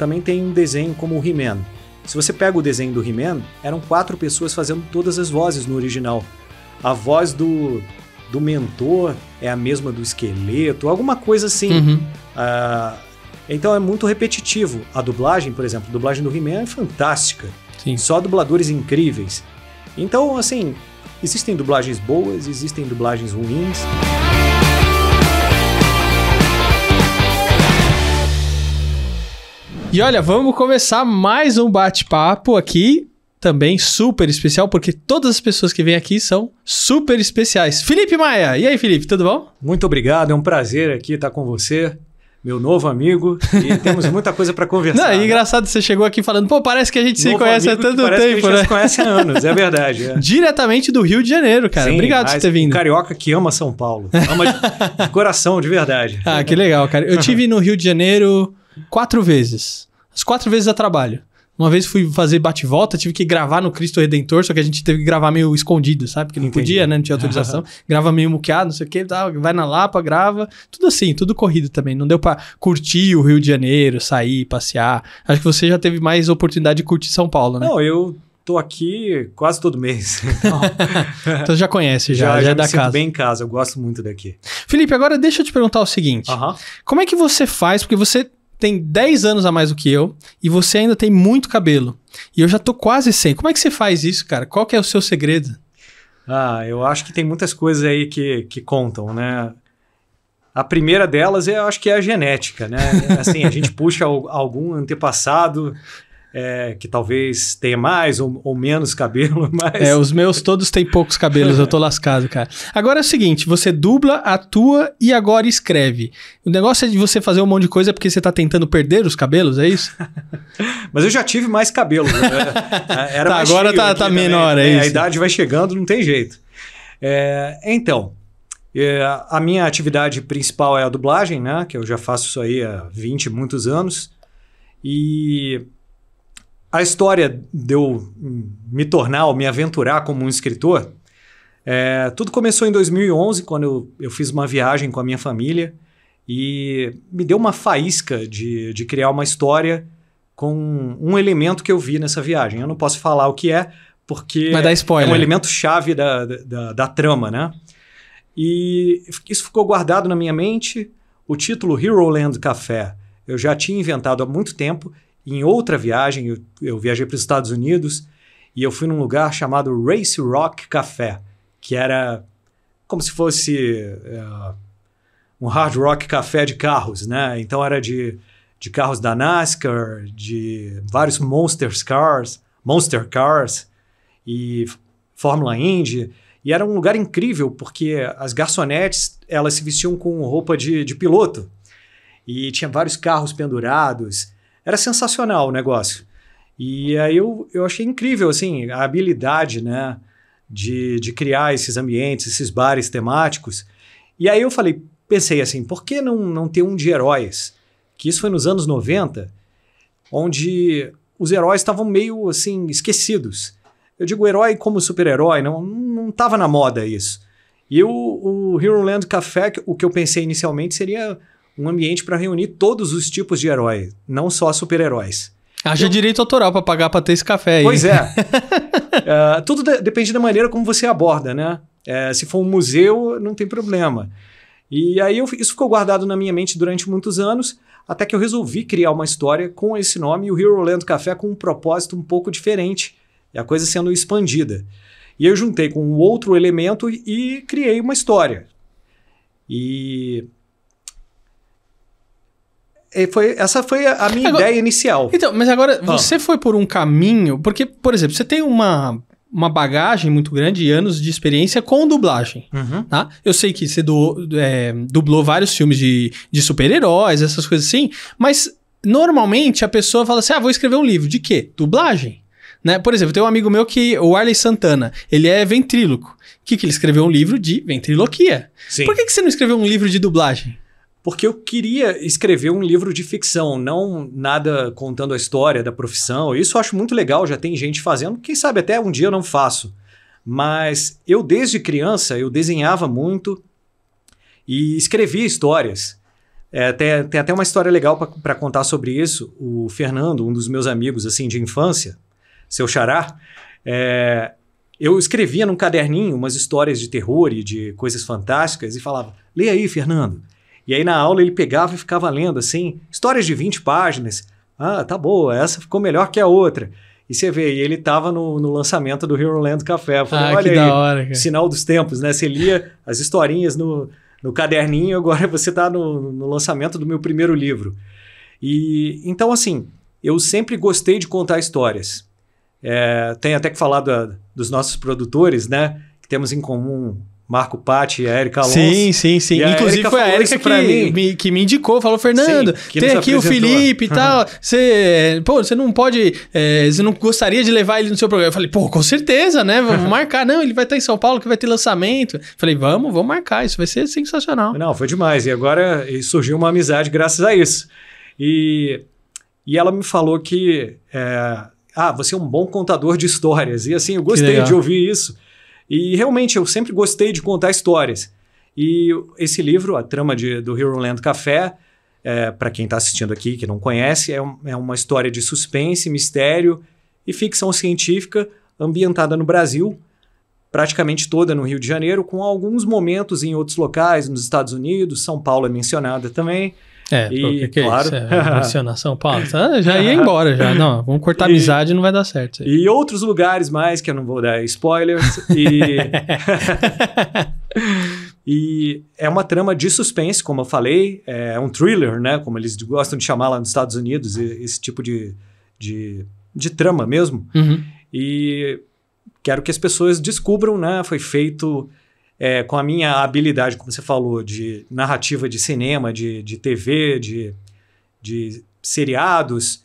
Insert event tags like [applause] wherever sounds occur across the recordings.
também tem um desenho como o He-Man. Se você pega o desenho do He-Man, eram quatro pessoas fazendo todas as vozes no original. A voz do, do mentor é a mesma do esqueleto, alguma coisa assim. Uhum. Uh, então é muito repetitivo. A dublagem, por exemplo, a dublagem do He-Man é fantástica. Sim. Só dubladores incríveis. Então, assim, existem dublagens boas, existem dublagens ruins. E olha, vamos começar mais um bate-papo aqui, também super especial, porque todas as pessoas que vêm aqui são super especiais. Felipe Maia, e aí Felipe, tudo bom? Muito obrigado, é um prazer aqui estar com você. Meu novo amigo, e [laughs] temos muita coisa para conversar. Não, é né? engraçado, você chegou aqui falando, pô, parece que a gente novo se conhece há tanto parece tempo. Que a gente né? se conhece há anos, é verdade. É. [laughs] Diretamente do Rio de Janeiro, cara. Sim, obrigado por ter vindo. Um carioca que ama São Paulo, ama de, de coração, de verdade. Ah, que legal, cara. Eu [laughs] tive no Rio de Janeiro quatro vezes. As quatro vezes a trabalho. Uma vez fui fazer bate-volta, tive que gravar no Cristo Redentor, só que a gente teve que gravar meio escondido, sabe? Porque não Entendi. podia, né? Não tinha autorização. [laughs] grava meio muqueado, não sei o que, tá, vai na Lapa, grava. Tudo assim, tudo corrido também. Não deu pra curtir o Rio de Janeiro, sair, passear. Acho que você já teve mais oportunidade de curtir São Paulo, né? Não, eu tô aqui quase todo mês. [laughs] [laughs] então já conhece, já, já, já, é já é da casa. bem em casa, eu gosto muito daqui. Felipe, agora deixa eu te perguntar o seguinte. Uh -huh. Como é que você faz, porque você tem 10 anos a mais do que eu e você ainda tem muito cabelo. E eu já tô quase sem. Como é que você faz isso, cara? Qual que é o seu segredo? Ah, eu acho que tem muitas coisas aí que, que contam, né? A primeira delas, eu acho que é a genética, né? Assim, a gente [laughs] puxa algum antepassado é, que talvez tenha mais ou, ou, menos cabelo, [laughs] mas... É, os meus todos têm poucos cabelos, eu tô [laughs] lascado, cara. Agora é o seguinte, você dubla, atua e agora escreve. O negócio é de você fazer um monte de coisa porque você tá tentando perder os cabelos, é isso? [laughs] mas eu já tive mais cabelo. Era, né? era tá, mais agora tá, tá menor, é, é isso. A idade vai chegando, não tem jeito. É, então, é, a minha atividade principal é a dublagem, né? Que eu já faço isso aí há 20 muitos anos. E a história de eu me tornar ou me aventurar como um escritor, é, tudo começou em 2011, quando eu, eu fiz uma viagem com a minha família e me deu uma faísca de, de criar uma história com um elemento que eu vi nessa viagem. Eu não posso falar o que é, porque é um elemento chave da, da, da trama, né? E isso ficou guardado na minha mente. O título Hero Land Café eu já tinha inventado há muito tempo em outra viagem, eu, eu viajei para os Estados Unidos e eu fui num lugar chamado Race Rock Café, que era como se fosse uh, um hard rock café de carros, né? Então era de, de carros da NASCAR, de vários monsters cars, monster cars e Fórmula Indy. E era um lugar incrível, porque as garçonetes elas se vestiam com roupa de, de piloto. E tinha vários carros pendurados. Era sensacional o negócio. E aí eu, eu achei incrível, assim, a habilidade, né? De, de criar esses ambientes, esses bares temáticos. E aí eu falei, pensei assim, por que não, não ter um de heróis? Que isso foi nos anos 90, onde os heróis estavam meio, assim, esquecidos. Eu digo herói como super-herói, não, não estava na moda isso. E o, o Hero Land Café, o que eu pensei inicialmente, seria um ambiente para reunir todos os tipos de herói, não só super-heróis. Haja direito autoral para pagar para ter esse café aí. Pois é. uh, [laughs] tudo de, depende da maneira como você aborda, né? É, se for um museu, não tem problema. E aí eu, isso ficou guardado na minha mente durante muitos anos, até que eu resolvi criar uma história com esse nome e o Hero Land Café com um propósito um pouco diferente, e é a coisa sendo expandida. E eu juntei com um outro elemento e, e criei uma história. E é, foi, essa foi a minha agora, ideia inicial. Então, mas agora ah. você foi por um caminho, porque, por exemplo, você tem uma, uma bagagem muito grande e anos de experiência com dublagem. Uhum. Tá? Eu sei que você é, dublou vários filmes de, de super-heróis, essas coisas assim, mas normalmente a pessoa fala assim: ah, vou escrever um livro. De quê? Dublagem. Né? Por exemplo, tem um amigo meu que, o Arley Santana, ele é ventríloco. Que, que ele escreveu um livro de ventriloquia. Sim. Por que, que você não escreveu um livro de dublagem? porque eu queria escrever um livro de ficção, não nada contando a história da profissão. Isso eu acho muito legal, já tem gente fazendo, quem sabe até um dia eu não faço. Mas eu desde criança eu desenhava muito e escrevia histórias. É, tem, tem até uma história legal para contar sobre isso. O Fernando, um dos meus amigos assim de infância, seu xará, é, eu escrevia num caderninho umas histórias de terror e de coisas fantásticas e falava: "Leia aí, Fernando". E aí na aula ele pegava e ficava lendo assim, histórias de 20 páginas. Ah, tá boa, essa ficou melhor que a outra. E você vê, e ele estava no, no, lançamento do Hero Land Café. Eu falei, ah, olha que aí, da hora, cara. sinal dos tempos, né? Você lia as historinhas no, no caderninho, agora [laughs] você está no, no lançamento do meu primeiro livro. E então, assim, eu sempre gostei de contar histórias. É, tem até que falar da, dos nossos produtores, né? Que temos em comum Marco Patti, a Erika Alonso. Sim, sim, sim. Inclusive a foi a Erika que me, que me indicou, falou, Fernando, sim, tem aqui apresentou. o Felipe e uhum. tal. Você, pô, você não pode, é, você não gostaria de levar ele no seu programa? Eu falei, pô, com certeza, né? Vamos [laughs] marcar. Não, ele vai estar em São Paulo que vai ter lançamento. Eu falei, vamos, vamos marcar, isso vai ser sensacional. Não, foi demais. E agora surgiu uma amizade graças a isso. E, e ela me falou que, é, ah, você é um bom contador de histórias. E assim, eu gostei de ouvir isso e realmente eu sempre gostei de contar histórias. E esse livro, a trama de, do Hero Land Café, é, para quem está assistindo aqui, que não conhece, é, um, é uma história de suspense, mistério e ficção científica ambientada no Brasil, praticamente toda no Rio de Janeiro, com alguns momentos em outros locais, nos Estados Unidos, São Paulo é mencionada também. É, e, é claro. É isso? É, São [laughs] Paulo. Tá? Já ia [laughs] embora, já. Não, vamos cortar e, amizade, não vai dar certo. E outros lugares mais, que eu não vou dar spoilers. e... [laughs] e é uma trama de suspense, como eu falei. É um thriller, né? Como eles gostam de chamar lá nos Estados Unidos, esse tipo de, de, de trama mesmo. Uhum. E quero que as pessoas descubram, né? Foi feito é, com a minha habilidade, como você falou, de narrativa de cinema, de, de TV, de, de seriados,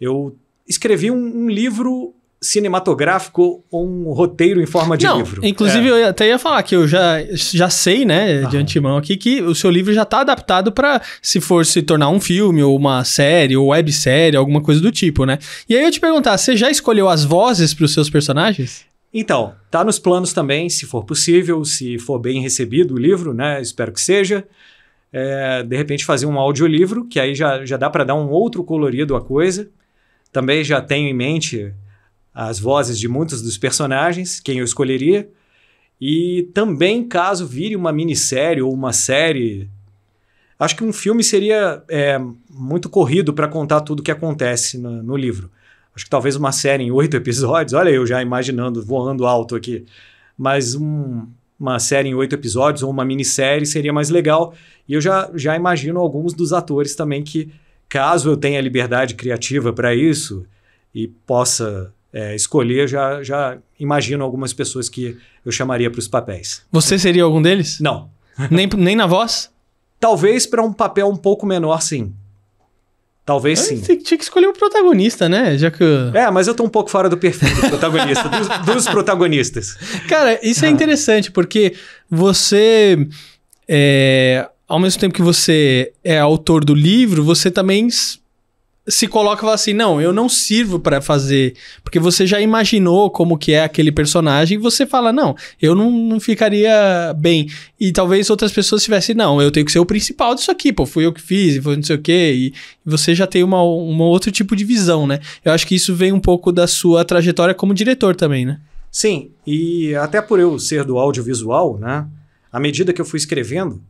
eu escrevi um, um livro cinematográfico ou um roteiro em forma de Não, livro. Inclusive, é. eu até ia falar que eu já, já sei, né, de antemão aqui, que o seu livro já está adaptado para se for se tornar um filme ou uma série ou websérie, alguma coisa do tipo, né? E aí eu te perguntar, você já escolheu as vozes para os seus personagens? Então, tá nos planos também, se for possível, se for bem recebido o livro, né? Espero que seja. É, de repente fazer um audiolivro, que aí já, já dá para dar um outro colorido à coisa. Também já tenho em mente as vozes de muitos dos personagens, quem eu escolheria. E também, caso vire uma minissérie ou uma série, acho que um filme seria é, muito corrido para contar tudo o que acontece no, no livro acho que talvez uma série em oito [laughs] episódios, olha eu já imaginando, voando alto aqui, mas um, uma série em oito episódios ou uma minissérie seria mais legal. E eu já, já imagino alguns dos atores também que, caso eu tenha liberdade criativa para isso e possa é, escolher, já, já imagino algumas pessoas que eu chamaria para os papéis. Você seria algum deles? Não. nem, nem na voz? Talvez para um papel um pouco menor, sim. Talvez sim. tinha que escolher o protagonista, né? Já que. É, mas eu tô um pouco fora do perfil do protagonista, dos, dos, protagonistas. Cara, isso é ah. interessante, porque você. É, ao mesmo tempo que você é autor do livro, você também se coloca e fala assim: não, eu não sirvo para fazer. Porque você já imaginou como que é aquele personagem e você fala: não, eu não, não ficaria bem. E talvez outras pessoas tivessem: não, eu tenho que ser o principal disso aqui, pô, fui eu que fiz, foi não sei o quê. E você já tem uma, uma outro tipo de visão, né? Eu acho que isso vem um pouco da sua trajetória como diretor também, né? Sim, e até por eu ser do audiovisual, né? À medida que eu fui escrevendo,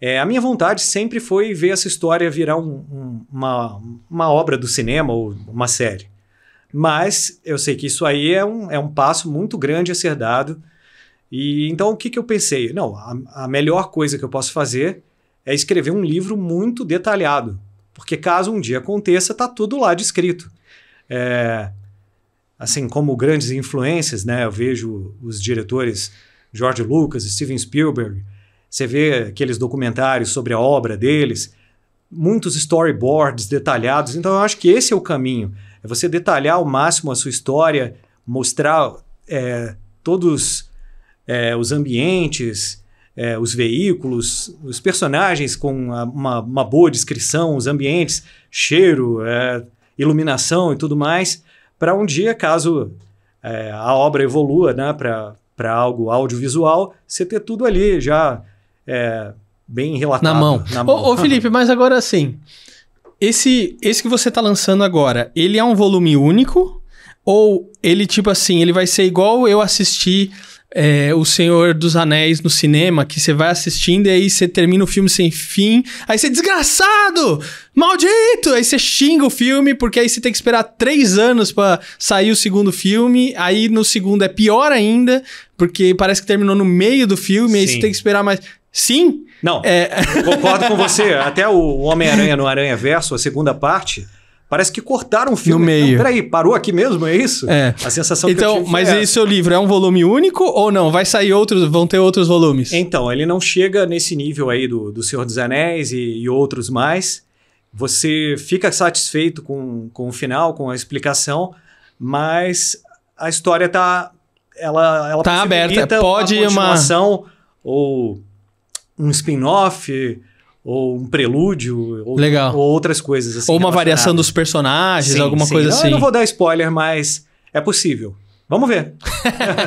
é, a minha vontade sempre foi ver essa história virar um, um, uma, uma obra do cinema ou uma série. Mas eu sei que isso aí é um, é um passo muito grande a ser dado. E então o que, que eu pensei? Não, a, a melhor coisa que eu posso fazer é escrever um livro muito detalhado. Porque caso um dia aconteça, tá tudo lá descrito. É, assim como grandes influências, né? Eu vejo os diretores George Lucas, Steven Spielberg, você vê aqueles documentários sobre a obra deles, muitos storyboards detalhados. Então, eu acho que esse é o caminho. É você detalhar ao máximo a sua história, mostrar é, todos é, os ambientes, é, os veículos, os personagens com uma, uma boa descrição, os ambientes, cheiro, é, iluminação e tudo mais, para um dia, caso é, a obra evolua né, para algo audiovisual, você ter tudo ali já é, bem relatado. Na mão. Na mão. Ô, ô, Felipe, mas agora sim. Esse, esse que você está lançando agora, ele é um volume único? Ou ele, tipo assim, ele vai ser igual eu assistir é, O Senhor dos Anéis no cinema, que você vai assistindo e aí você termina o filme sem fim, aí você desgraçado! Maldito! Aí você xinga o filme, porque aí você tem que esperar três anos para sair o segundo filme, aí no segundo é pior ainda, porque parece que terminou no meio do filme, Sim. aí você tem que esperar mais. Sim. Não. É... Concordo com você. Até o Homem-Aranha no Aranha Verso, a segunda parte. Parece que cortaram o filme. No meio. Não, peraí, parou aqui mesmo, é isso? É. A sensação então, que eu então, tive Mas é esse seu livro é um volume único ou não? Vai sair outros, vão ter outros volumes? Então, ele não chega nesse nível aí do, do Senhor dos Anéis e, e outros mais. Você fica satisfeito com, com o final, com a explicação, mas a história tá... Ela, ela tá aberta. Pode uma... uma... ou um spin-off ou um prelúdio ou, ou outras coisas assim. Ou uma variação dos personagens, sim, alguma sim. coisa assim. Eu não vou dar spoiler, mas é possível. Vamos ver.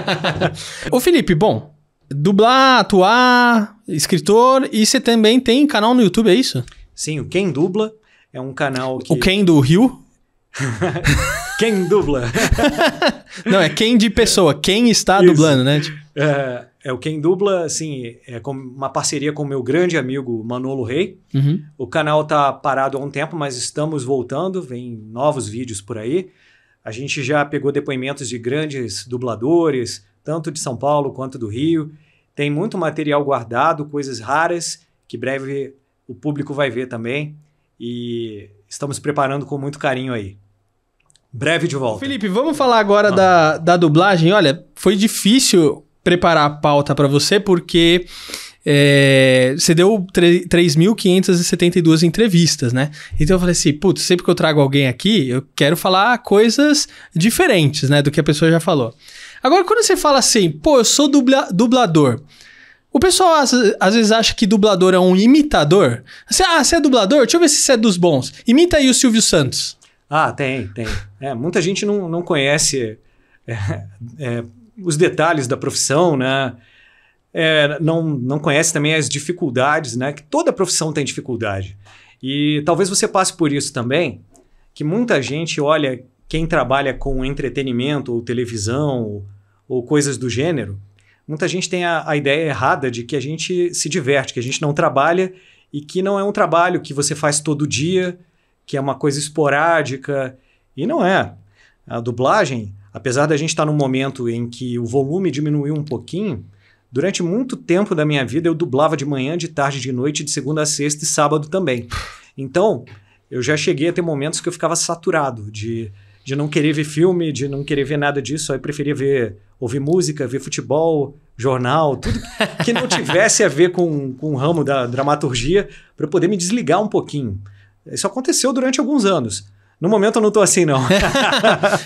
[laughs] Ô Felipe, bom, dublar, atuar, escritor e você também tem canal no YouTube, é isso? Sim, o Quem Dubla é um canal que... O Quem do Rio? [laughs] quem dubla? [laughs] Não, é quem de pessoa, quem está isso. dublando, né? Tipo... É, é o Quem Dubla, assim, é uma parceria com meu grande amigo Manolo Rei. Uhum. O canal tá parado há um tempo, mas estamos voltando, vem novos vídeos por aí. A gente já pegou depoimentos de grandes dubladores, tanto de São Paulo quanto do Rio. Tem muito material guardado, coisas raras, que breve o público vai ver também. E estamos preparando com muito carinho aí. Breve de volta. Felipe, vamos falar agora ah. da, da dublagem. Olha, foi difícil preparar a pauta para você, porque é, você deu 3.572 entrevistas, né? Então eu falei assim, putz, sempre que eu trago alguém aqui, eu quero falar coisas diferentes, né? Do que a pessoa já falou. Agora, quando você fala assim, pô, eu sou dubla dublador. O pessoal às, às, vezes acha que dublador é um imitador. Você, ah, você é dublador? Deixa eu ver se você é dos bons. Imita aí o Silvio Santos. Ah, tem, tem. É, muita gente não, não conhece é, é, os detalhes da profissão, né? É, não, não conhece também as dificuldades, né? Que toda profissão tem dificuldade. E talvez você passe por isso também, que muita gente olha quem trabalha com entretenimento ou televisão ou, ou coisas do gênero, muita gente tem a, a ideia errada de que a gente se diverte, que a gente não trabalha e que não é um trabalho que você faz todo dia, que é uma coisa esporádica. E não é. A dublagem apesar da gente estar tá num momento em que o volume diminuiu um pouquinho, durante muito tempo da minha vida eu dublava de manhã, de tarde, de noite, de segunda a sexta e sábado também. Então, eu já cheguei a ter momentos que eu ficava saturado de, de não querer ver filme, de não querer ver nada disso, aí preferia ver, ouvir música, ver futebol, jornal, tudo que não tivesse a ver com, com o ramo da dramaturgia, para poder me desligar um pouquinho. Isso aconteceu durante alguns anos. No momento eu não tô assim, não. [laughs]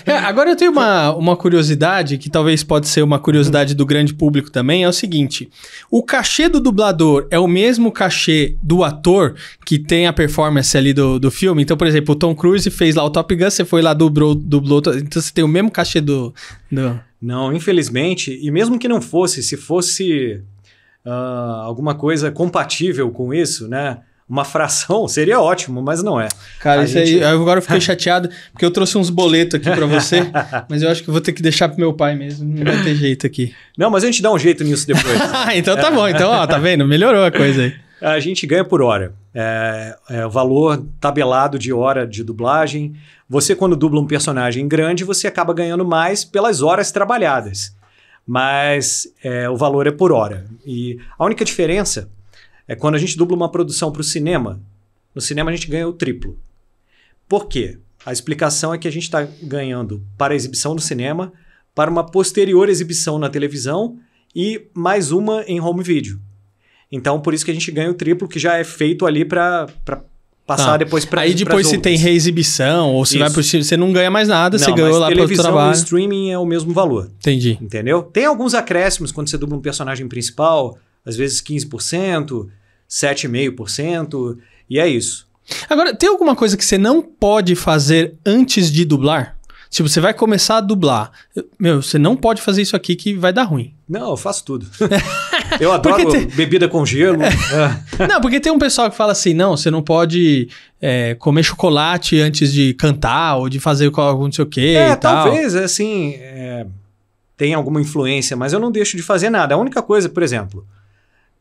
é, agora eu tenho uma, uma curiosidade, que talvez pode ser uma curiosidade do grande público também, é o seguinte: o cachê do dublador é o mesmo cachê do ator que tem a performance ali do, do filme? Então, por exemplo, o Tom Cruise fez lá o Top Gun, você foi lá, dublou, dublou. Então você tem o mesmo cachê do. do... Não, infelizmente, e mesmo que não fosse, se fosse uh, alguma coisa compatível com isso, né? uma fração, seria ótimo, mas não é. Cara, a isso gente... aí, agora eu fiquei [laughs] chateado, porque eu trouxe uns boletos aqui para você, [laughs] mas eu acho que vou ter que deixar pro meu pai mesmo, não vai ter jeito aqui. Não, mas a gente dá um jeito nisso depois. [laughs] Ah, então tá bom, então, ó, tá vendo? Melhorou a coisa aí. A gente ganha por hora. É, é, o valor tabelado de hora de dublagem. Você, quando dubla um personagem grande, você acaba ganhando mais pelas horas trabalhadas. Mas é, o valor é por hora. E a única diferença é quando a gente dubla uma produção para o cinema, no cinema a gente ganha o triplo. Por quê? A explicação é que a gente está ganhando para a exibição no cinema, para uma posterior exibição na televisão e mais uma em home video. Então, por isso que a gente ganha o triplo, que já é feito ali para passar tá. depois para Aí depois se tem reexibição ou se isso. vai possível você não ganha mais nada, não, você ganhou lá para o trabalho. streaming é o mesmo valor. Entendi. Entendeu? Tem alguns acréscimos quando você dubla um personagem principal, às vezes 15%, 7,5%, e é isso. Agora, tem alguma coisa que você não pode fazer antes de dublar? Se tipo, você vai começar a dublar. Meu, você não pode fazer isso aqui que vai dar ruim. Não, eu faço tudo. [laughs] eu adoro bebida com gelo. É. [laughs] É. não, porque tem um pessoal que fala assim: não, você não pode é, comer chocolate antes de cantar ou de fazer algum não sei o quê. É, talvez, é assim, é, tem alguma influência, mas eu não deixo de fazer nada. A única coisa, por exemplo,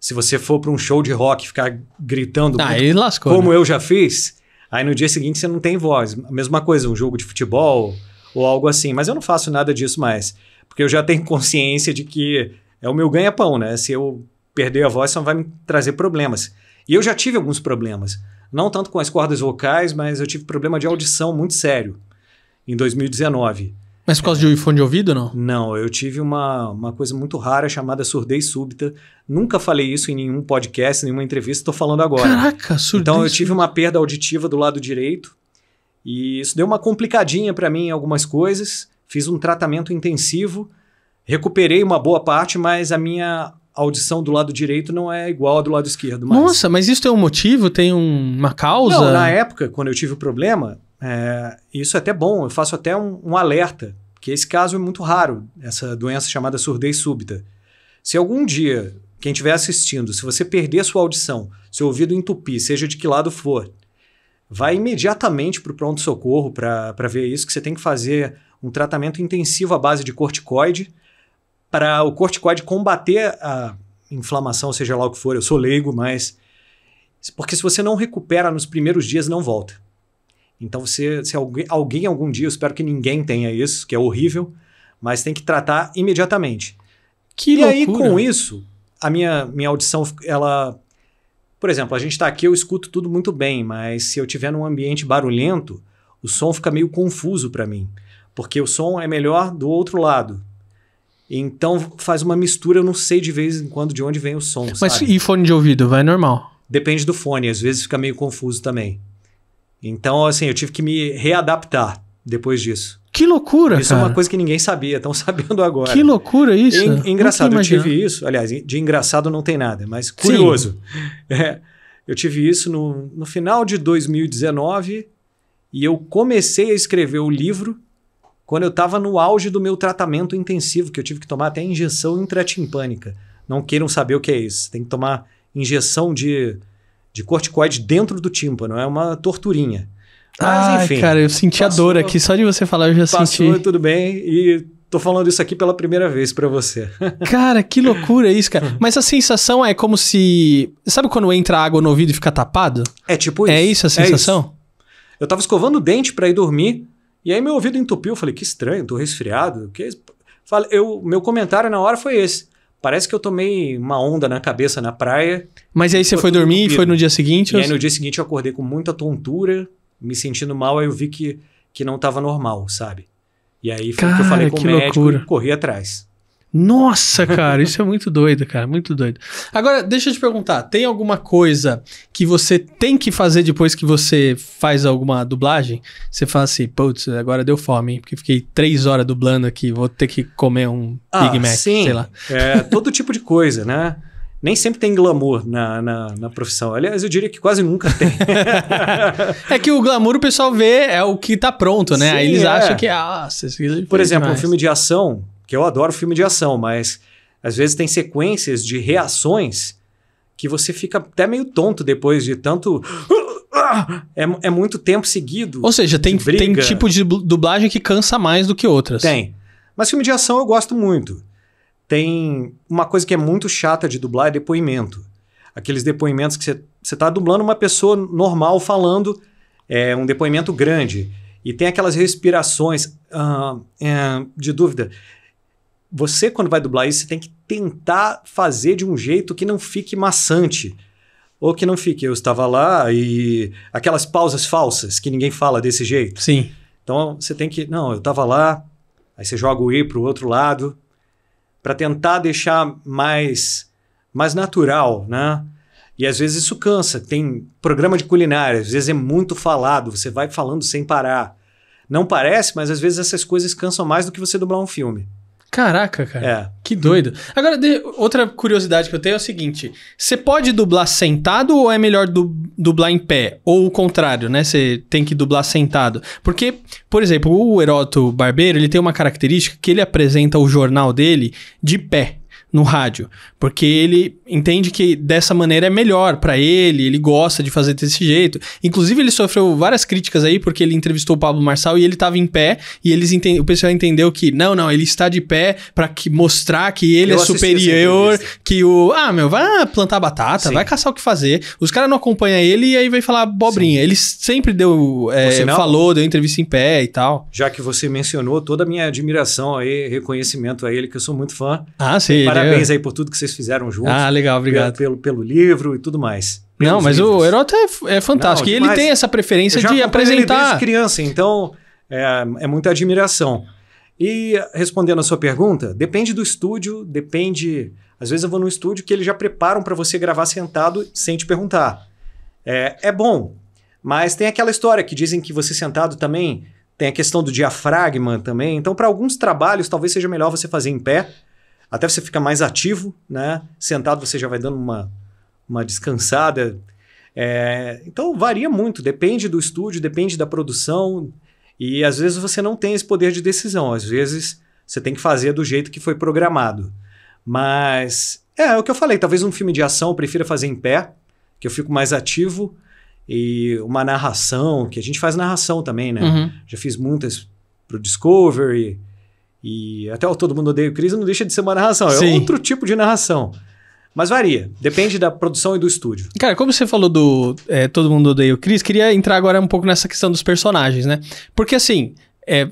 se você for para um show de rock ficar gritando ah, muito, lascou, como né? eu já fiz, aí no dia seguinte você não tem voz. Mesma coisa, um jogo de futebol ou algo assim. Mas eu não faço nada disso mais. Porque eu já tenho [laughs] consciência de que é o meu ganha-pão, né? Se eu perder a voz, só vai me trazer problemas. E eu já tive alguns problemas. Não tanto com as cordas vocais, mas eu tive problema de audição muito sério em 2019. Mas por causa é. de fone de ouvido, não? Não, eu tive uma, uma coisa muito rara chamada surdez súbita. Nunca falei isso em nenhum podcast, nenhuma entrevista, estou falando agora. Caraca, surdez. Então eu tive uma perda auditiva do lado direito e isso deu uma complicadinha para mim em algumas coisas. Fiz um tratamento intensivo, recuperei uma boa parte, mas a minha audição do lado direito não é igual à do lado esquerdo. Mas... Nossa, mas isso tem um motivo? Tem um, uma causa? Não, na época, quando eu tive o problema, é, isso é até bom, eu faço até um, um alerta, que esse caso é muito raro, essa doença chamada surdez súbita. Se algum dia quem estiver assistindo, se você perder sua audição, seu ouvido entupir, seja de que lado for, vai imediatamente para o pronto-socorro para ver isso, que você tem que fazer um tratamento intensivo à base de corticoide, para o corticoide combater a inflamação, seja lá o que for. Eu sou leigo, mas. Porque se você não recupera nos primeiros dias, não volta. Então, se, se alguém, alguém algum dia, eu espero que ninguém tenha isso, que é horrível, mas tem que tratar imediatamente. Que e loucura. aí, com isso, a minha, minha audição, ela. Por exemplo, a gente está aqui, eu escuto tudo muito bem, mas se eu tiver num ambiente barulhento, o som fica meio confuso para mim, porque o som é melhor do outro lado. Então faz uma mistura, eu não sei de vez em quando de onde vem o som. Mas sabe? e fone de ouvido, vai normal? Depende do fone, às vezes fica meio confuso também. Então, assim, eu tive que me readaptar depois disso. Que loucura, isso cara. Isso é uma coisa que ninguém sabia, estão [laughs] sabendo agora. Que loucura isso. En engraçado, eu tive isso. Aliás, de engraçado não tem nada, mas curioso. [laughs] É, eu tive isso no, no final de 2019 e eu comecei a escrever o livro quando eu estava no auge do meu tratamento intensivo, que eu tive que tomar até injeção intratimpânica. Não queiram saber o que é isso. Tem que tomar injeção de de corticoide dentro do tímpano. É uma torturinha. Mas, ah, enfim. Cara, eu senti passou, a dor aqui. Só de você falar, eu já passou, senti. Passou, tudo bem. E tô falando isso aqui pela primeira vez para você. [laughs] cara, que loucura isso, cara. [laughs] Mas a sensação é como se. Sabe quando entra água no ouvido e fica tapado? É tipo isso. É isso a é sensação? É isso. Eu tava escovando o dente para ir dormir. E aí meu ouvido entupiu. Eu falei, que estranho, tô resfriado. Que... Eu, meu comentário na hora foi esse. Parece que eu tomei uma onda na cabeça na praia. Mas aí você foi dormir e foi no dia seguinte? E aí no dia seguinte eu acordei com muita tontura, me sentindo mal, aí eu vi que, que não estava normal, sabe? E aí foi Cara, que eu falei com o médico loucura. e corri atrás. Nossa, cara, isso é muito doido, cara, muito doido. Agora, deixa eu te perguntar, tem alguma coisa que você tem que fazer depois que você faz alguma dublagem? Você fala assim, putz, agora deu fome, hein? porque fiquei três horas dublando aqui, vou ter que comer um ah, Big Mac, sim. sei lá. É, todo tipo de coisa, né? nem sempre tem glamour na, na, na, profissão. Aliás, eu diria que quase nunca tem. [laughs] é que o glamour o pessoal vê é o que está pronto, né? Sim, Aí eles é. acham que, ah, é Por exemplo, demais. um filme de ação, que eu adoro filme de ação, mas às vezes tem sequências de reações que você fica até meio tonto depois de tanto. É, é muito tempo seguido. Ou seja, tem, tem tipo de dublagem que cansa mais do que outras. Tem. Mas filme de ação eu gosto muito. Tem uma coisa que é muito chata de dublar é depoimento. Aqueles depoimentos que você está dublando uma pessoa normal falando, é um depoimento grande. E tem aquelas respirações uh, de dúvida você, quando vai dublar isso, você tem que tentar fazer de um jeito que não fique maçante. Ou que não fique, eu estava lá e aquelas pausas falsas que ninguém fala desse jeito. Sim. Então você tem que, não, eu estava lá, aí você joga o e para o outro lado, para tentar deixar mais mais natural, né? E às vezes isso cansa. Tem programa de culinária, às vezes é muito falado, você vai falando sem parar. Não parece, mas às vezes essas coisas cansam mais do que você dublar um filme. Caraca, cara. É. Que doido. Agora, de, outra curiosidade que eu tenho é o seguinte: você pode dublar sentado ou é melhor du, dublar em pé? Ou o contrário, né? Você tem que dublar sentado. Porque, por exemplo, o Heroto Barbeiro, ele tem uma característica que ele apresenta o jornal dele de pé no rádio, porque ele entende que dessa maneira é melhor para ele, ele gosta de fazer desse jeito. Inclusive ele sofreu várias críticas aí porque ele entrevistou o Pablo Marçal e ele estava em pé e eles o pessoal entendeu que não, não, ele está de pé para que mostrar que ele Eu é superior, que o ah, meu, vai plantar batata, Sim. vai caçar o que fazer. Os caras não acompanham ele e aí vai falar bobrinha. Sim. Ele sempre deu é, falou, deu entrevista em pé e tal. Já que você mencionou toda a minha admiração aí, reconhecimento a ele que eu sou muito fã. Ah, sim. É para Parabéns é. aí por tudo que vocês fizeram juntos. Ah, legal, obrigado. Pelo, pelo livro e tudo mais. Não, mas livros. o Heroto é, é fantástico. Não, e ele tem essa preferência de apresentar. Ele desde criança, então é, é muita admiração. E respondendo a sua pergunta, depende do estúdio, depende. Às vezes eu vou num estúdio que eles já preparam para você gravar sentado sem te perguntar. É, é bom, mas tem aquela história que dizem que você sentado também tem a questão do diafragma também. Então, para alguns trabalhos, talvez seja melhor você fazer em pé, até você fica mais ativo, né? Sentado você já vai dando uma, uma descansada. É, então varia muito, depende do estúdio, depende da produção. E às vezes você não tem esse poder de decisão, às vezes você tem que fazer do jeito que foi programado. Mas é, é o que eu falei, talvez um filme de ação eu prefira fazer em pé, que eu fico mais ativo. E uma narração, que a gente faz narração também, né? Uhum. Já fiz muitas pro Discovery, e até o Todo Mundo Odeia o Cris não deixa de ser uma narração, é Sim. é outro tipo de narração. Mas varia, depende da produção e do estúdio. Cara, como você falou do é, Todo Mundo Odeia o Cris, queria entrar agora um pouco nessa questão dos personagens, né? Porque assim, é,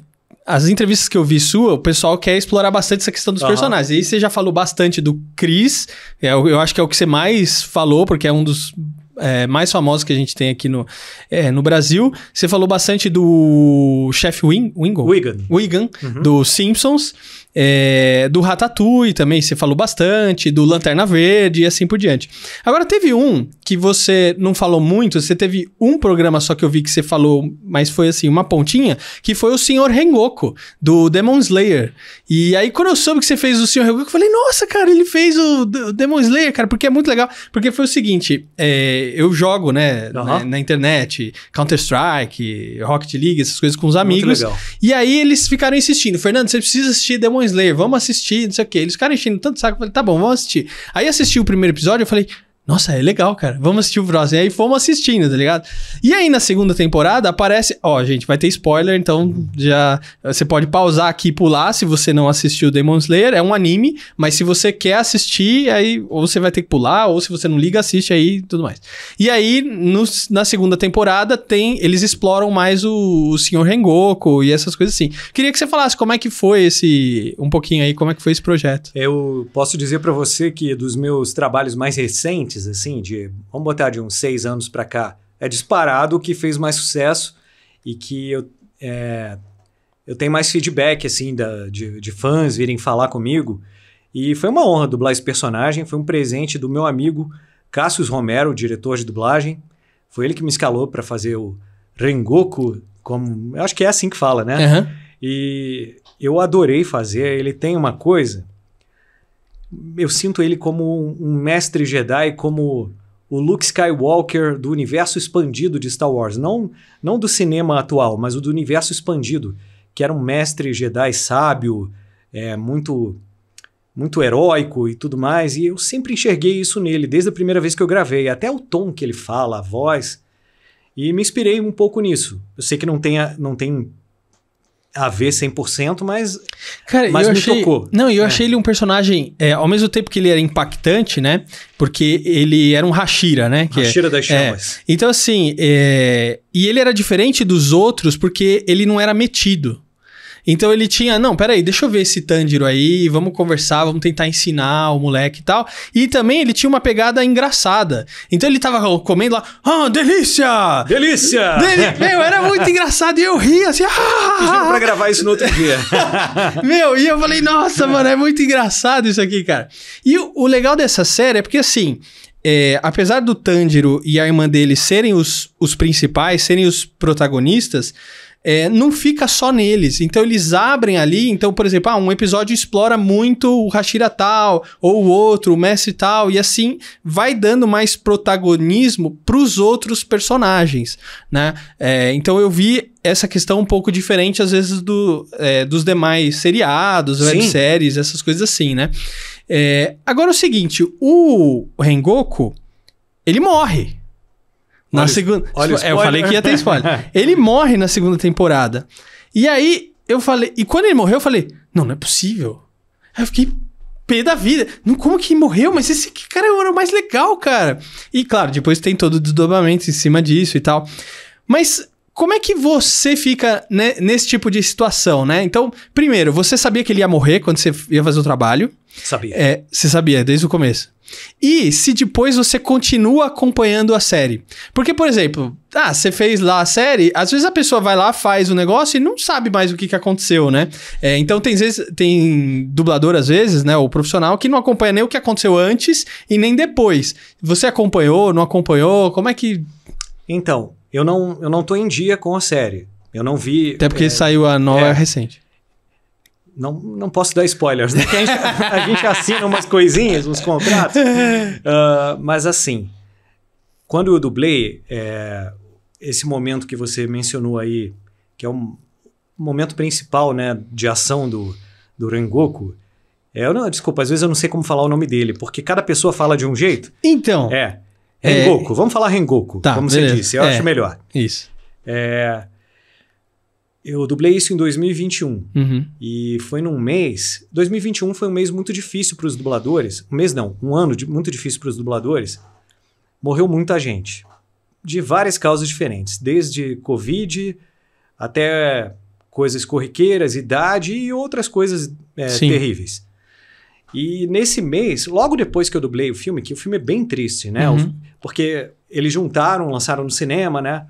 as entrevistas que eu vi sua, o pessoal quer explorar bastante essa questão dos uhum. personagens. E aí você já falou bastante do Chris, é eu acho que é o que você mais falou, porque é um dos é, mais famosos que a gente tem aqui no, é, no Brasil. Você falou bastante do chefe Wing, Wingo? Wigan, Wigan uhum. do Simpsons. É, do Ratatouille também, você falou bastante, do Lanterna Verde e assim por diante. Agora, teve um que você não falou muito, você teve um programa só que eu vi que você falou, mas foi assim, uma pontinha, que foi o Sr. Rengoku, do Demon Slayer. E aí, quando eu soube que você fez o Sr. Rengoku, eu falei, nossa, cara, ele fez o Demon Slayer, cara, porque é muito legal. Porque foi o seguinte, é, eu jogo, né, uhum. na, né, na, internet, Counter-Strike, Rocket League, essas coisas com os amigos. E aí, eles ficaram insistindo, Fernando, você precisa assistir Demon Demon Slayer, vamos assistir, não sei o quê. Eles ficaram enchendo tanto saco, eu falei, tá bom, vamos assistir. Aí assisti o primeiro episódio, eu falei, nossa, é legal, cara. Vamos assistir o próximo. E aí fomos assistindo, tá ligado? E aí na segunda temporada aparece. Ó, gente, vai ter spoiler, então já. Você pode pausar aqui e pular se você não assistiu Demon Slayer. É um anime, mas se você quer assistir, aí ou você vai ter que pular, ou se você não liga, assiste aí e tudo mais. E aí, no, na segunda temporada, tem. Eles exploram mais o, o Sr. Rengoku e essas coisas assim. Queria que você falasse como é que foi esse. Um pouquinho aí, como é que foi esse projeto. Eu posso dizer para você que dos meus trabalhos mais recentes, recentes, assim, de vamos botar de uns seis anos para cá, é disparado o que fez mais sucesso e que eu, é, eu tenho mais feedback, assim, da, de, de fãs virem falar comigo. E foi uma honra dublar esse personagem, foi um presente do meu amigo Cassius Romero, diretor de dublagem. Foi ele que me escalou para fazer o Rengoku, como eu acho que é assim que fala, né? Uhum. E eu adorei fazer. Ele tem uma coisa eu sinto ele como um mestre Jedi, como o Luke Skywalker do universo expandido de Star Wars, não não do cinema atual, mas o do universo expandido, que era um mestre Jedi sábio, é muito muito heróico e tudo mais, e eu sempre enxerguei isso nele desde a primeira vez que eu gravei, até o tom que ele fala, a voz, e me inspirei um pouco nisso. Eu sei que não tenha não tem a ver 100%, mas, Cara, mas eu me achei, tocou. Não, eu é. achei ele um personagem, é, ao mesmo tempo que ele era impactante, né? Porque ele era um Hashira, né? Que é Hashira é, das chamas. então, assim, é, e ele era diferente dos outros porque ele não era metido. Então ele tinha, não, peraí, deixa eu ver esse Tanjiro aí, vamos conversar, vamos tentar ensinar o moleque e tal. E também ele tinha uma pegada engraçada. Então ele tava comendo lá, ah, delícia! Delícia! Deli Meu, era muito engraçado e eu ria assim, ah! ah Pediram pra ah, ah. gravar isso no outro dia. [laughs] Meu, e eu falei, nossa, mano, é muito engraçado isso aqui, cara. E o, o legal dessa série é porque assim, é, apesar do Tanjiro e a irmã dele serem os, os principais, serem os protagonistas é, não fica só neles. Então eles abrem ali. Então, por exemplo, ah, um episódio explora muito o Hashira tal, ou o outro, o mestre tal, e assim vai dando mais protagonismo para os outros personagens, né? É, então eu vi essa questão um pouco diferente, às vezes, do, é, dos demais seriados, séries essas coisas assim, né? É, agora é o seguinte, o Rengoku, ele morre. Na olha, segunda. Olha é, eu falei que ia ter spoiler. [laughs] ele morre na segunda temporada. E aí eu falei. E quando ele morreu, eu falei: Não, não é possível. Aí eu fiquei pé da vida. Não, como que morreu? Mas esse cara era é o mais legal, cara. E claro, depois tem todo o desdobramento em cima disso e tal. Mas como é que você fica né, nesse tipo de situação, né? Então, primeiro, você sabia que ele ia morrer quando você ia fazer o trabalho? Sabia. É, você sabia, desde o começo. E se depois você continua acompanhando a série. Porque, por exemplo, ah, você fez lá a série, às vezes a pessoa vai lá, faz o negócio e não sabe mais o que, que aconteceu, né? É, então tem vezes, tem dublador, às vezes, né? Ou profissional que não acompanha nem o que aconteceu antes e nem depois. Você acompanhou, não acompanhou? Como é que. Então, eu não, eu não tô em dia com a série. Eu não vi. Até porque é, saiu a nova é, é recente. Não, não posso dar spoilers, né? [laughs] A gente, a gente, assina umas coisinhas, uns contratos. Uh, [laughs] mas assim, quando eu dublei, é, esse momento que você mencionou aí, que é um momento principal né, de ação do, do Rengoku. É, eu não, desculpa, às vezes eu não sei como falar o nome dele, porque cada pessoa fala de um jeito. Então. É. É, Rengoku, é, vamos falar Rengoku, tá, como beleza. você disse, eu é, acho melhor. Isso. É, eu dublei isso em 2021 uhum. e foi num mês. 2021 foi um mês muito difícil para os dubladores. Um mês não, um ano de, muito difícil para os dubladores. Morreu muita gente de várias causas diferentes, desde Covid até coisas corriqueiras, idade e outras coisas é, terríveis. E nesse mês, logo depois que eu dublei o filme, que o filme é bem triste, né? Uhum. Porque eles juntaram, lançaram no cinema, né?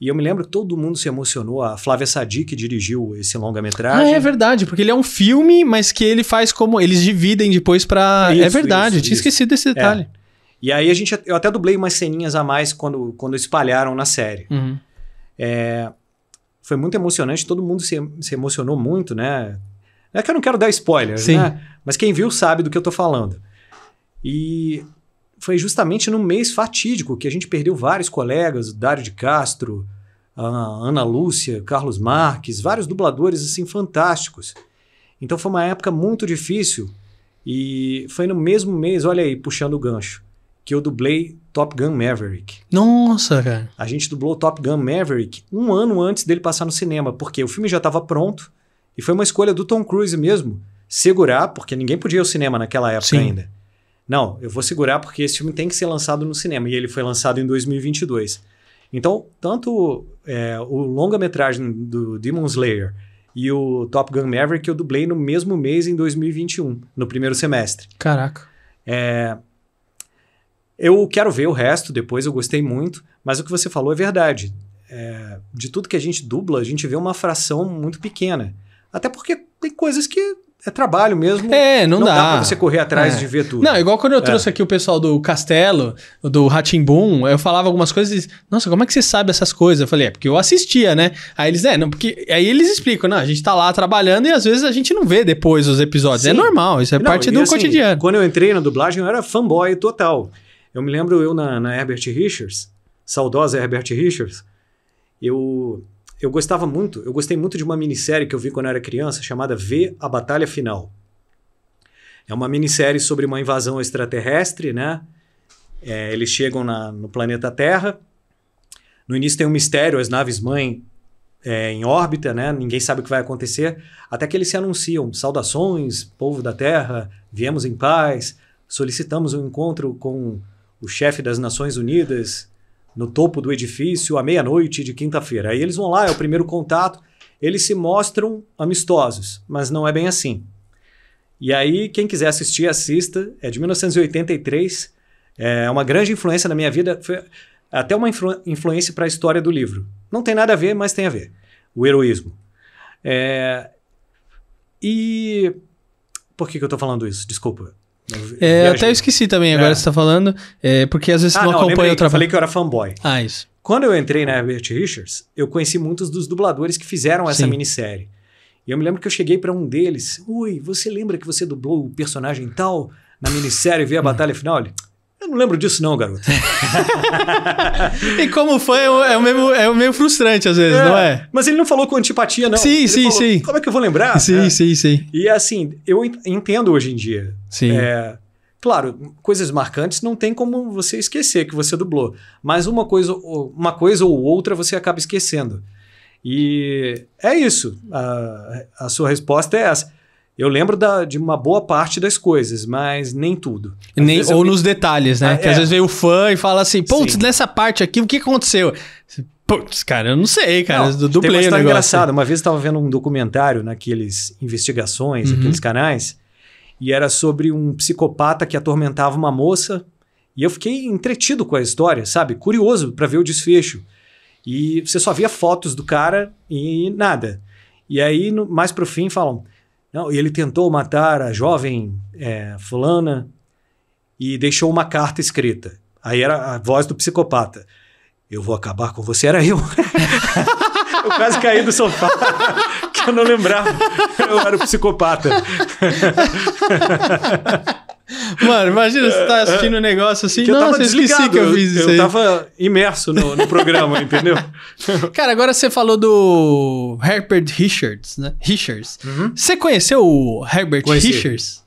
E eu me lembro que todo mundo se emocionou. A Flávia Sadi, que dirigiu esse longa-metragem. Ah, é verdade, porque ele é um filme, mas que ele faz como. Eles dividem depois pra. Isso, é verdade, isso, eu tinha isso. esquecido desse é. detalhe. É. E aí a gente. Eu até dublei umas ceninhas a mais quando, quando espalharam na série. Uhum. É, foi muito emocionante, todo mundo se, se emocionou muito, né? Não é que eu não quero dar spoiler, Sim. né? Mas quem viu sabe do que eu tô falando. E foi justamente no mês fatídico que a gente perdeu vários colegas, Dário de Castro, Ana Lúcia, Carlos Marques, vários dubladores assim fantásticos. Então foi uma época muito difícil e foi no mesmo mês, olha aí, puxando o gancho, que eu dublei Top Gun Maverick. Nossa, cara. A gente dublou Top Gun Maverick um ano antes dele passar no cinema, porque o filme já estava pronto, e foi uma escolha do Tom Cruise mesmo segurar, porque ninguém podia ir ao cinema naquela época Sim. ainda. Não, eu vou segurar porque esse filme tem que ser lançado no cinema. E ele foi lançado em 2022. Então, tanto é, o longa-metragem do Demon Slayer e o Top Gun Maverick eu dublei no mesmo mês em 2021, no primeiro semestre. Caraca. É, eu quero ver o resto depois, eu gostei muito, mas o que você falou é verdade. É, de tudo que a gente dubla, a gente vê uma fração muito pequena. Até porque tem coisas que é trabalho mesmo. É, não, não dá. dá pra você correr atrás é. de ver tudo. Não, igual quando eu é. trouxe é. aqui o pessoal do Castelo, do Ratimbum, eu falava algumas coisas e nossa, como é que você sabe essas coisas? Eu falei, é porque eu assistia, né? Aí eles, é, não, porque. Aí eles explicam, não, a gente tá lá trabalhando e às vezes a gente não vê depois os episódios. É Sim. É normal, isso é não, parte do assim, cotidiano. Quando eu entrei na dublagem, eu era fanboy total. Eu me lembro eu na, na Herbert Richards, saudosa Herbert Richards, eu eu gostava muito, eu gostei muito de uma minissérie que eu vi quando eu era criança chamada V a Batalha Final. É uma minissérie sobre uma invasão extraterrestre, né? É, eles chegam na, no planeta Terra. No início tem um mistério, as naves mãe é, em órbita, né? Ninguém sabe o que vai acontecer. Até que eles se anunciam: saudações, povo da Terra, viemos em paz, solicitamos um encontro com o chefe das Nações Unidas no topo do edifício à meia-noite de quinta-feira. Aí eles vão lá, é o primeiro contato, eles se mostram amistosos, mas não é bem assim. E aí, quem quiser assistir, assista. É de 1983. É uma grande influência na minha vida. Foi até uma influ influência para a história do livro. Não tem nada a ver, mas tem a ver. O heroísmo. É... E. Por que, que eu estou falando isso? Desculpa. É, até eu esqueci também, agora é. você tá falando. É, porque às vezes ah, você não, não acompanha o trabalho. Eu falei que eu era fanboy. Ah, isso. Quando eu entrei na Herbert Richards, eu conheci muitos dos dubladores que fizeram essa Sim. minissérie. E eu me lembro que eu cheguei para um deles. Ui, você lembra que você dublou o personagem tal na minissérie veio a batalha final? Ele, eu não lembro disso, não, garoto. [laughs] e como fã, é, é, o mesmo, é o meio frustrante às vezes, é, não é? Mas ele não falou com antipatia, não. Sim, ele sim, falou, sim. Como é que eu vou lembrar? Sim, é. sim, sim. E assim, eu entendo hoje em dia. Sim. É, claro, coisas marcantes não tem como você esquecer que você dublou, mas uma coisa, uma coisa ou outra você acaba esquecendo. E é isso. A, a sua resposta é essa. Eu lembro da, de uma boa parte das coisas, mas nem tudo. Nem, ou me... nos detalhes, né? Ah, que é. às vezes vem o fã e fala assim: putz, nessa parte aqui, o que aconteceu? Putz, cara, eu não sei, cara. Não, dublei tem uma história engraçada. Uma vez eu estava vendo um documentário naqueles investigações, uhum. aqueles canais, e era sobre um psicopata que atormentava uma moça. E eu fiquei entretido com a história, sabe? Curioso para ver o desfecho. E você só via fotos do cara e nada. E aí, no, mais pro fim, falam: não, ele tentou matar a jovem é, fulana e deixou uma carta escrita. Aí era a voz do psicopata. Eu vou acabar com você, era eu. [laughs] eu quase caí do sofá. Eu não lembrava. Eu era o psicopata. Mano, imagina você tá é, é. assistindo um negócio assim. Que Nossa, eu, tava esqueci que eu fiz isso. Eu, eu tava imerso no, no programa, entendeu? [laughs] Cara, agora você falou do Herbert Richards, né? Richards. Uhum. Você conheceu o Herbert Conheci. Richards?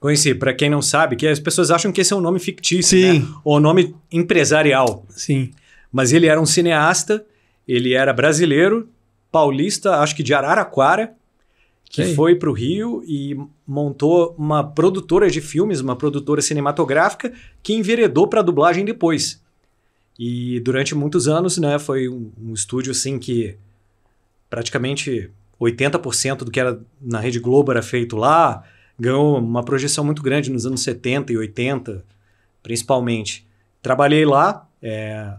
Conheci. Para quem não sabe, que as pessoas acham que esse é um nome fictício, né? Sim. né? Ou nome empresarial. Sim. Mas ele era um cineasta, ele era brasileiro paulista, acho que de Araraquara, que foi para o Rio e montou uma produtora de filmes, uma produtora cinematográfica, que enveredou para a dublagem depois. E durante muitos anos, né, foi um, um estúdio assim que praticamente 80% do que era na Rede Globo era feito lá, ganhou uma projeção muito grande nos anos 70 e 80, principalmente. Trabalhei lá é,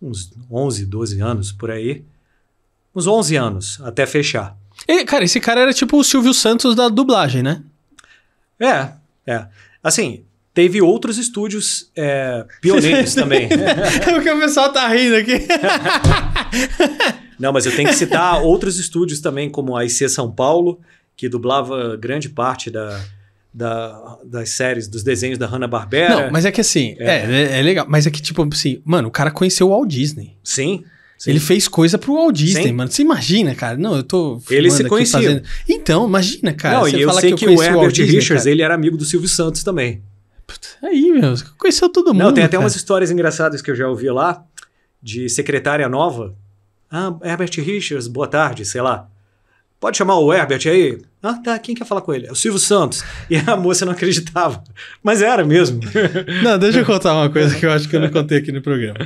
uns 11, 12 anos por aí, uns 11 anos até fechar. E, cara, esse cara era tipo o Silvio Santos da dublagem, né? É, é. Assim, teve outros estúdios é, pioneiros [laughs] também. é [laughs] o que o pessoal tá rindo aqui. Não, mas eu tenho que citar outros estúdios também, como a IC São Paulo, que dublava grande parte da, da, das séries, dos desenhos da Hanna-Barbera. Não, mas é que assim, é. é. É, é legal. Mas é que, tipo, assim, mano, o cara conheceu o Walt Disney. Sim. Sim. Ele fez coisa pro Walt Disney, Sim. mano. Você imagina, cara? Não, eu tô. Ele se conhecia. Fazendo... Então, imagina, cara. Não, e eu sei que, eu o Herbert Disney, Richards, cara. ele era amigo do Silvio Santos também. Puta, aí, meu, conheceu todo mundo. Não, tem até cara. umas histórias engraçadas que eu já ouvi lá, de secretária nova. Ah, Herbert Richards, boa tarde, sei lá pode chamar o Herbert aí? Ah, tá, quem quer falar com ele? É o Silvio Santos. [laughs] E a moça não acreditava. Mas era mesmo. [laughs] Não, deixa eu contar uma coisa que eu acho que eu não contei aqui no programa.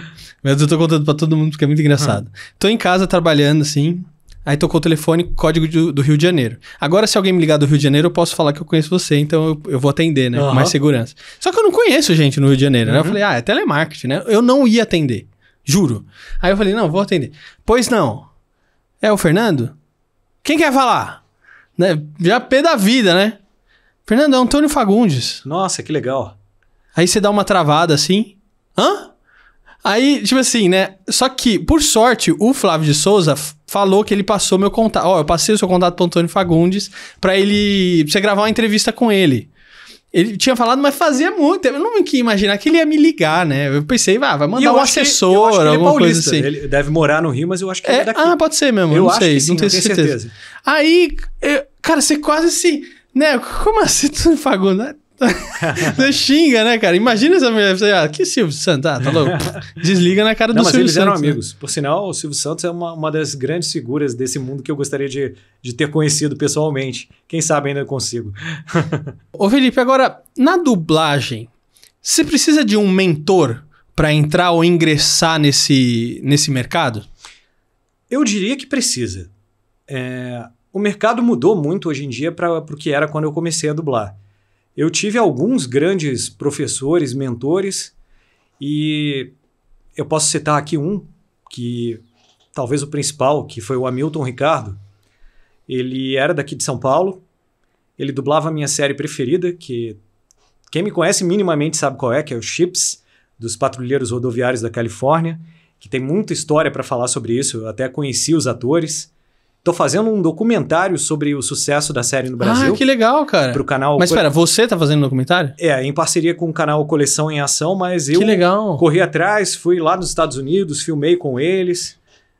Mas eu tô contando pra todo mundo porque é muito engraçado. Ah. Tô em casa trabalhando assim, Aí tocou o telefone, código do, do, Rio de Janeiro. Agora, se alguém me ligar do Rio de Janeiro, eu posso falar que eu conheço você, então eu, eu vou atender, né? Uhum. Com mais segurança. Só que eu não conheço gente no Rio de Janeiro, né? Eu uhum. falei, ah, é telemarketing, né? Eu não ia atender, juro. Aí eu falei, não, vou atender. Pois não. É o Fernando? Quem quer falar? Né? Já pé da vida, né? Fernando, é Antônio Fagundes. Nossa, que legal. Aí você dá uma travada assim. Hã? Aí, tipo assim, né? Só que, por sorte, o Flávio de Souza falou que ele passou meu contato. Ó, oh, eu passei o seu contato pro Antônio Fagundes pra ele. Pra você gravar uma entrevista com ele. Ele tinha falado, mas fazia muito. Eu não ia imaginar que ele ia me ligar, né? Eu pensei, vá, vai mandar um assessor, que, é alguma é coisa assim. Ele deve morar no Rio, mas eu acho que é, ele é daqui. Ah, pode ser mesmo. Eu não acho sei, sim, não tenho, tenho certeza. certeza. Aí, eu, cara, você quase se. Né? Como assim tu não pagou nada? [laughs] xinga, né, cara? Imagina essa mulher. Você, ah, que Silvio Santos, ah, tá louco. [laughs] Desliga na cara não, do mas Silvio eles Santos. eram né? amigos. Por sinal, o Silvio Santos é uma, uma das grandes figuras desse mundo que eu gostaria de, de ter conhecido pessoalmente. Quem sabe ainda consigo. [laughs] Ô, Felipe, agora, na dublagem, você precisa de um mentor para entrar ou ingressar nesse, nesse mercado? Eu diria que precisa. É, o mercado mudou muito hoje em dia para o que era quando eu comecei a dublar. Eu tive alguns grandes professores, mentores, e eu posso citar aqui um, que talvez o principal, que foi o Hamilton Ricardo. Ele era daqui de São Paulo, ele dublava a minha série preferida, que quem me conhece minimamente sabe qual é, que é o Chips, dos Patrulheiros Rodoviários da Califórnia, que tem muita história para falar sobre isso, eu até conheci os atores. Tô fazendo um documentário sobre o sucesso da série no Brasil. Ah, que legal, cara. Pro canal. Mas espera, você tá fazendo um documentário? É, em parceria com o canal Coleção em Ação, mas eu que legal. corri atrás, fui lá nos Estados Unidos, filmei com eles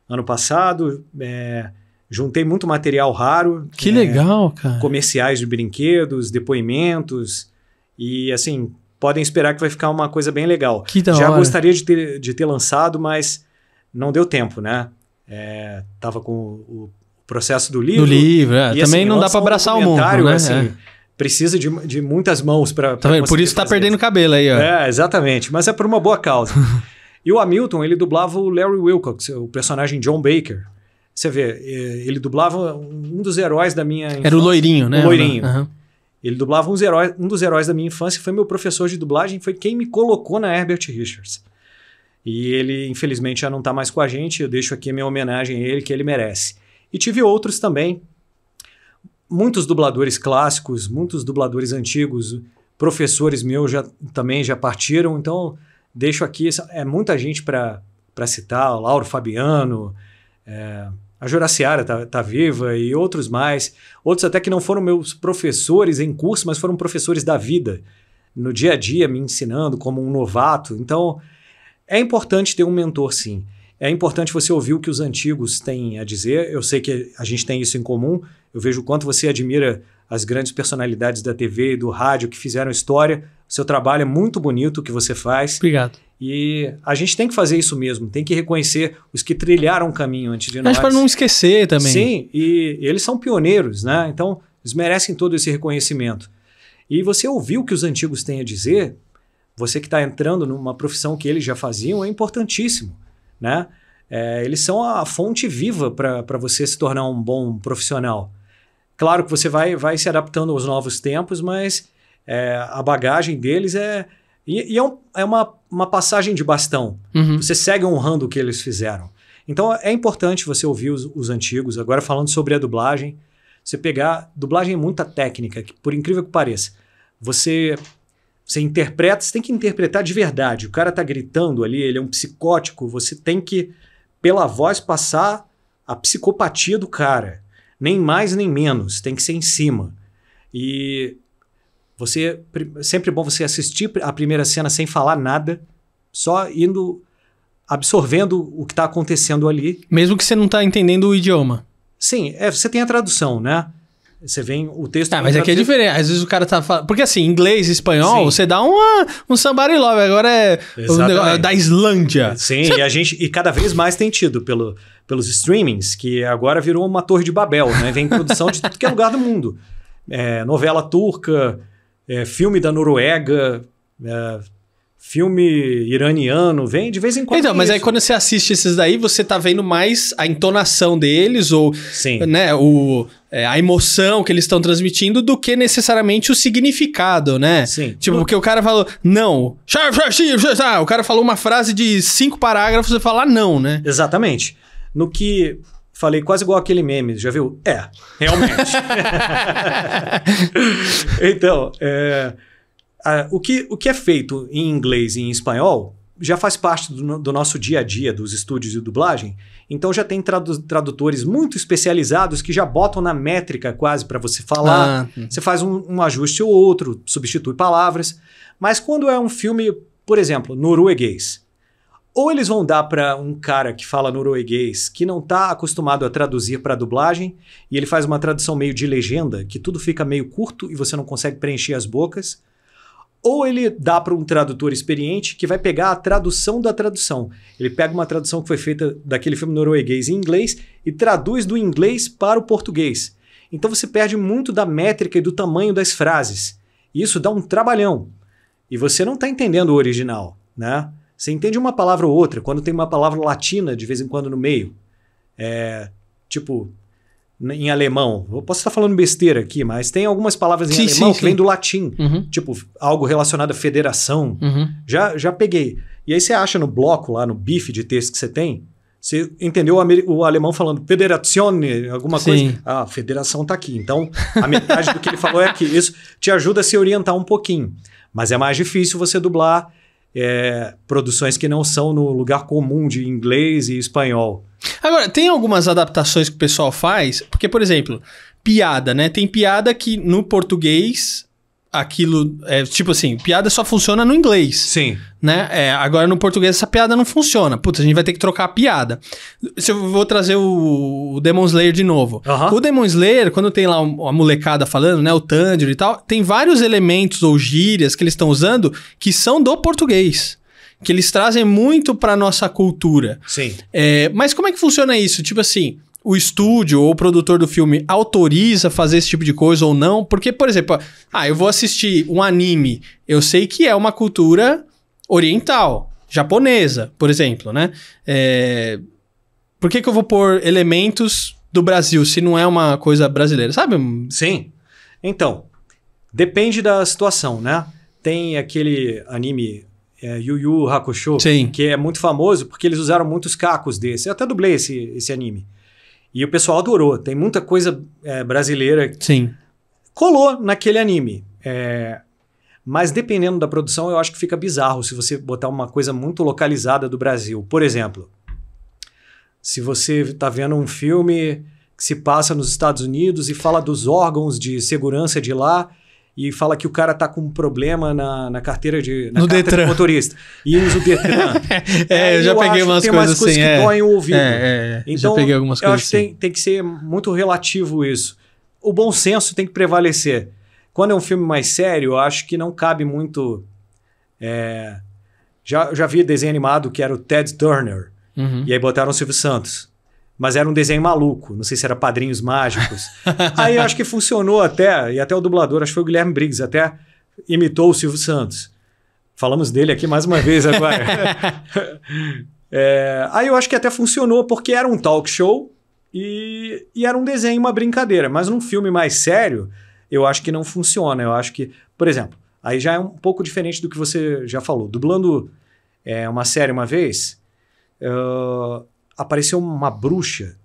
ano passado. É, juntei muito material raro. Que é, legal, cara. Comerciais de brinquedos, depoimentos. E assim, podem esperar que vai ficar uma coisa bem legal. Que da Já hora. gostaria de ter, de ter lançado, mas não deu tempo, né? É, tava com o, processo do livro. Do livro, é. e, assim, Também assim, não dá para abraçar o mundo, né? Assim, é. Precisa de, de muitas mãos para. Tá por isso está perdendo cabelo aí, ó. É, exatamente. Mas é por uma boa causa. [laughs] e o Hamilton, ele dublava o Larry Wilcox, o personagem John Baker. Você vê, eh, ele dublava um dos heróis da minha. Infância, Era o loirinho, né? O loirinho. Uhum. Ele dublava heróis, um dos heróis da minha infância, foi meu professor de dublagem, foi quem me colocou na Herbert Richards. E ele, infelizmente, já não está mais com a gente. Eu deixo aqui minha homenagem a ele, que ele merece. E tive outros também. Muitos dubladores clássicos, muitos dubladores antigos, professores meus já, também já partiram, então deixo aqui, é muita gente para citar, o Lauro Fabiano, é, a Juraciara está tá viva e outros mais. Outros até que não foram meus professores em curso, mas foram professores da vida, no dia a dia me ensinando como um novato. Então, é importante ter um mentor, sim é importante você ouvir o que os antigos têm a dizer. Eu sei que a gente tem isso em comum. Eu vejo o quanto você admira as grandes personalidades da TV e do rádio que fizeram história. O seu trabalho é muito bonito o que você faz. Obrigado. E a gente tem que fazer isso mesmo, tem que reconhecer os que trilharam o caminho antes de nós. Mas para não esquecer também. Sim, e eles são pioneiros, né? Então, eles merecem todo esse reconhecimento. E você ouviu o que os antigos têm a dizer, você que está entrando numa profissão que eles já faziam, é importantíssimo né? É, eles são a fonte viva para você se tornar um bom profissional. Claro que você vai, vai se adaptando aos novos tempos, mas é, a bagagem deles é. E, e é, um, é, uma, uma passagem de bastão. Uhum. Você segue honrando o que eles fizeram. Então é importante você ouvir os, os antigos. Agora, falando sobre a dublagem, você pegar. Dublagem é muita técnica, que, por incrível que pareça. Você você interpreta, você tem que interpretar de verdade. O cara tá gritando ali, ele é um psicótico, você tem que, pela voz, passar a psicopatia do cara. Nem mais nem menos, tem que ser em cima. E você sempre é bom você assistir a primeira cena sem falar nada, só indo absorvendo o que está acontecendo ali. Mesmo que você não está entendendo o idioma. Sim, é, você tem a tradução, né? Você vem o texto. Tá, mas aqui é diferente. Às vezes o cara tá falando. Porque assim, inglês, espanhol, Sim. você dá uma, um somebody love. Agora é negócio, é da Islândia. Sim, você... e a gente. E cada vez mais tem tido pelo, pelos streamings, que agora virou uma torre de Babel, né? Vem produção de tudo que é lugar do mundo. É, novela turca, é, filme da Noruega, é, filme iraniano, vem de vez em quando. Então, mas aí quando você assiste esses daí, você tá vendo mais a entonação deles ou Sim. né, o é, a emoção que eles estão transmitindo do que necessariamente o significado, né? Sim. Tipo, porque o cara falou, não. O cara falou uma frase de cinco parágrafos e fala não, né? Exatamente. No que Falei quase igual aquele meme, já viu? É, realmente. [laughs] [laughs] então, é, ah, o, que, o que é feito em inglês e em espanhol já faz parte do, do nosso dia a dia, dos estúdios de dublagem. Então já tem tradu tradutores muito especializados que já botam na métrica quase para você falar. Ah, você faz um, um ajuste ou outro, substitui palavras. Mas quando é um filme, por exemplo, norueguês, ou eles vão dar para um cara que fala norueguês, que não está acostumado a traduzir para dublagem, e ele faz uma tradução meio de legenda, que tudo fica meio curto e você não consegue preencher as bocas, ou ele dá para um tradutor experiente que vai pegar a tradução da tradução. Ele pega uma tradução que foi feita daquele filme norueguês em inglês e traduz do inglês para o português. Então você perde muito da métrica e do tamanho das frases. Isso dá um trabalhão. E você não está entendendo o original, né? Você entende uma palavra ou outra, quando tem uma palavra latina de vez em quando no meio. É, tipo, em alemão. Eu posso estar falando besteira aqui, mas tem algumas palavras em sim, alemão sim, que sim. vem do latim, uhum. tipo algo relacionado à federação. Uhum. Já, já peguei. E aí você acha no bloco lá, no bife de texto que você tem, você entendeu o, alemão falando federazione, alguma coisa? Ah, a federação está aqui. Então, a metade do que ele falou é aqui. Isso te ajuda a se orientar um pouquinho. Mas é mais difícil você dublar é, produções que não são no lugar comum de inglês e espanhol. Agora, tem algumas adaptações que o pessoal faz, porque, por exemplo, piada, né? Tem piada que no português aquilo é tipo assim, piada só funciona no inglês. Sim. Né? É, agora no português essa piada não funciona. Putz, a gente vai ter que trocar a piada. Se eu vou trazer o, o Demon Slayer de novo. Uh -huh. O Demon Slayer, quando tem lá a molecada falando, né, o Tanjiro e tal, tem vários elementos ou gírias que eles estão usando que são do português que eles trazem muito para nossa cultura. Sim. É, mas como é que funciona isso? Tipo assim, o estúdio ou o produtor do filme autoriza fazer esse tipo de coisa ou não? Porque, por exemplo, ah, eu vou assistir um anime, eu sei que é uma cultura oriental, japonesa, por exemplo, né? É... Por que, que eu vou pôr elementos do Brasil se não é uma coisa brasileira, sabe? Sim. Então, depende da situação, né? Tem aquele anime é, Yu Yu Hakusho, Sim. que é muito famoso porque eles usaram muitos cacos desse. Eu até dublei esse, esse anime. E o pessoal adorou. Tem muita coisa é, brasileira. Sim. Colou naquele anime. É, mas dependendo da produção, eu acho que fica bizarro se você botar uma coisa muito localizada do Brasil. Por exemplo, se você está vendo um filme que se passa nos Estados Unidos e fala dos órgãos de segurança de lá e fala que o cara tá com um problema na, na carteira de, na no Detran. de motorista. E usa o Detran. [laughs] é, eu é, já eu peguei umas coisas assim. Tem umas coisas assim, que é. doem o ouvido. É, é, então, já peguei algumas coisas Eu acho assim. que tem, tem que ser muito relativo isso. O bom senso tem que prevalecer. Quando é um filme mais sério, eu acho que não cabe muito... É... Já, já vi desenho animado que era o Ted Turner. Uhum. E aí botaram o Silvio Santos mas era um desenho maluco, não sei se era Padrinhos Mágicos. [laughs] Aí eu acho que funcionou até, e até o dublador, acho que foi o Guilherme Briggs, até imitou o Silvio Santos. Falamos dele aqui mais uma vez agora. [laughs] é, aí eu acho que até funcionou, porque era um talk show e, e era um desenho, uma brincadeira. Mas num filme mais sério, eu acho que não funciona. Eu acho que, por exemplo, aí já é um pouco diferente do que você já falou. Dublando é, uma série uma vez, uh, apareceu uma bruxa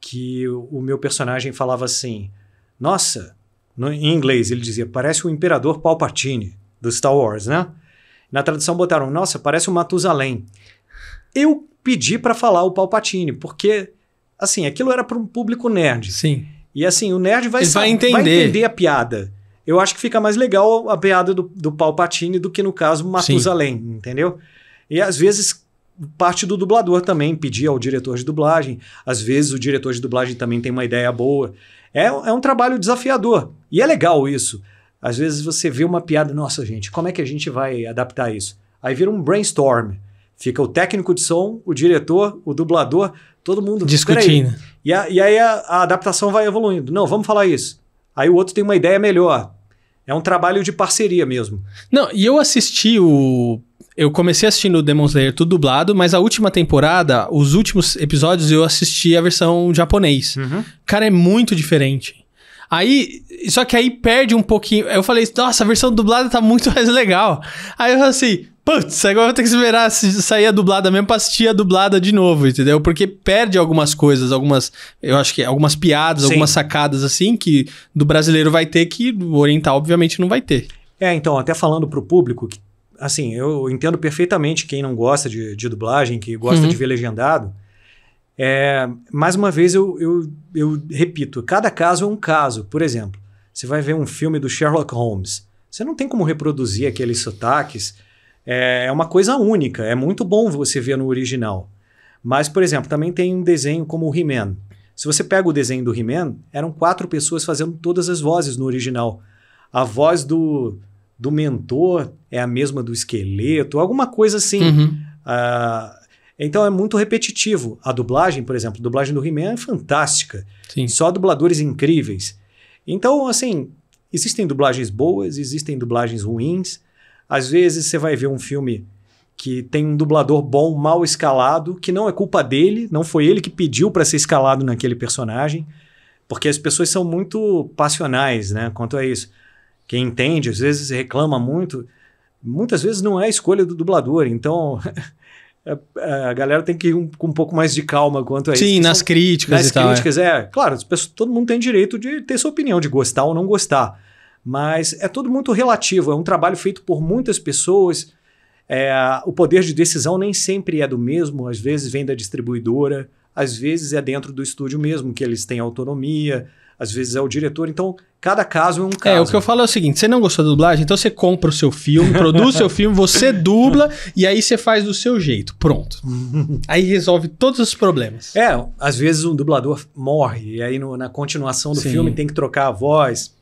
que o meu personagem falava assim: Nossa, no, em inglês ele dizia, parece o Imperador Palpatine do Star Wars, né? Na tradução botaram, nossa, parece o Matusalém. Eu pedi para falar o Palpatine, porque, assim, aquilo era para um público nerd. Sim. E assim, o nerd vai, saber, vai, entender. vai entender a piada. Eu acho que fica mais legal a piada do, do Palpatine do que, no caso, Matusalém, Sim. entendeu? E às vezes parte do dublador também pedir ao diretor de dublagem. Às vezes o diretor de dublagem também tem uma ideia boa. É, é um trabalho desafiador. E é legal isso. Às vezes você vê uma piada, nossa gente, como é que a gente vai adaptar isso? Aí vira um brainstorm. Fica o técnico de som, o diretor, o dublador, todo mundo discutindo. E, a, e, aí a, a adaptação vai evoluindo. Não, vamos falar isso. Aí o outro tem uma ideia melhor. É um trabalho de parceria mesmo. Não, e eu assisti o eu comecei assistindo Demon Slayer tudo dublado, mas a última temporada, os últimos episódios eu assisti a versão japonês. Uhum. Cara, é muito diferente. Aí, só que aí perde um pouquinho. Eu falei, nossa, a versão dublada tá muito [laughs] mais legal. Aí eu falei assim, putz, agora eu vou ter que esperar sair a dublada mesmo pra assistir a dublada de novo, entendeu? Porque perde algumas coisas, algumas, eu acho que algumas piadas, Sim. algumas sacadas assim, que do brasileiro vai ter, que do oriental, obviamente, não vai ter. É, então, até falando para o público que assim, eu entendo perfeitamente quem não gosta de, de dublagem, que gosta uhum. de ver legendado. É, mais uma vez, eu, eu, eu repito, cada caso é um caso. Por exemplo, você vai ver um filme do Sherlock Holmes. Você não tem como reproduzir aqueles sotaques. É, é uma coisa única. É muito bom você ver no original. Mas, por exemplo, também tem um desenho como o He-Man. Se você pega o desenho do He-Man, eram quatro pessoas fazendo todas as vozes no original. A voz do, do mentor é a mesma do esqueleto, alguma coisa assim. Uhum. Uh, então é muito repetitivo. A dublagem, por exemplo, a dublagem do He-Man é fantástica. Sim. Só dubladores incríveis. Então, assim, existem dublagens boas, existem dublagens ruins. Às vezes você vai ver um filme que tem um dublador bom, mal escalado, que não é culpa dele, não foi ele que pediu para ser escalado naquele personagem, porque as pessoas são muito passionais, né, quanto a isso. Quem entende, às vezes reclama muito, muitas vezes não é a escolha do dublador. Então, [laughs] é, é, a galera tem que ir com um pouco mais de calma quanto a Sim, isso. Sim, nas críticas nas e críticas, tal. é. é. Claro, pessoas, todo mundo tem direito de ter sua opinião, de gostar ou não gostar. Mas é tudo muito relativo. É um trabalho feito por muitas pessoas. É, o poder de decisão nem sempre é do mesmo. Às vezes vem da distribuidora, às vezes é dentro do estúdio mesmo, que eles têm autonomia, às vezes é o diretor. Então, cada caso é um caso. É, o que eu falo é o seguinte: você não gostou da dublagem, então você compra o seu filme, [laughs] produz o seu filme, você dubla e aí você faz do seu jeito. Pronto. [laughs] aí resolve todos os problemas. É, às vezes um dublador morre, e aí no, na continuação do Sim. filme tem que trocar a voz.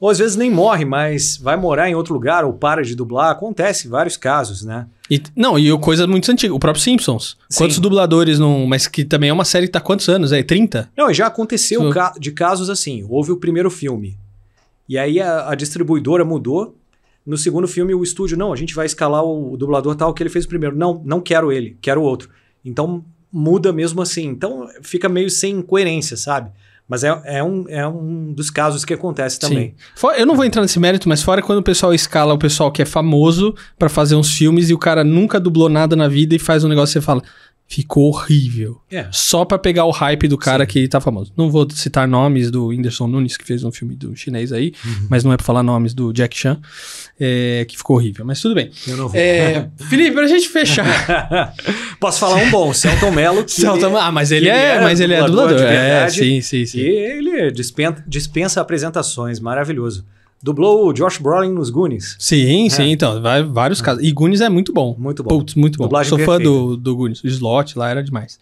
Ou às vezes nem morre, mas vai morar em outro lugar ou para de dublar. Acontece vários casos, né? E, não, e coisa é muito antiga. O próprio Simpsons. Sim. Quantos dubladores não. Mas que também é uma série que tá quantos anos? É 30? Não, já aconteceu so... ca de casos assim. Houve o primeiro filme. E aí a, a, distribuidora mudou. No segundo filme, o estúdio, não, a gente vai escalar o, o dublador tal que ele fez o primeiro. Não, não quero ele, quero outro. Então muda mesmo assim. Então fica meio sem coerência, sabe? Mas é, é, um, é um dos casos que acontece também. Fora, eu não vou entrar nesse mérito, mas fora quando o pessoal escala o pessoal que é famoso para fazer uns filmes e o cara nunca dublou nada na vida e faz um negócio e você fala, ficou horrível. É. Só para pegar o hype do cara Sim. que tá famoso. Não vou citar nomes do Whindersson Nunes, que fez um filme do chinês aí, uhum. mas não é pra falar nomes do Jack Chan, é, que ficou horrível. Mas tudo bem. Eu não vou. É, Felipe, pra gente fechar. [laughs] Posso falar um bom, Celton Mello. Celton, ah, mas ele, é-, é, mas ele é dublador. É, verdade, sim, sim, sim. E ele dispensa, dispensa apresentações, maravilhoso. Dublou o Josh Brolin nos Goonies. Sim, é. sim, então. vários é. casos. E Goonies é muito bom. Muito bom. muito bom. Dublagem Sou fã do, do Goonies. O slot lá era demais.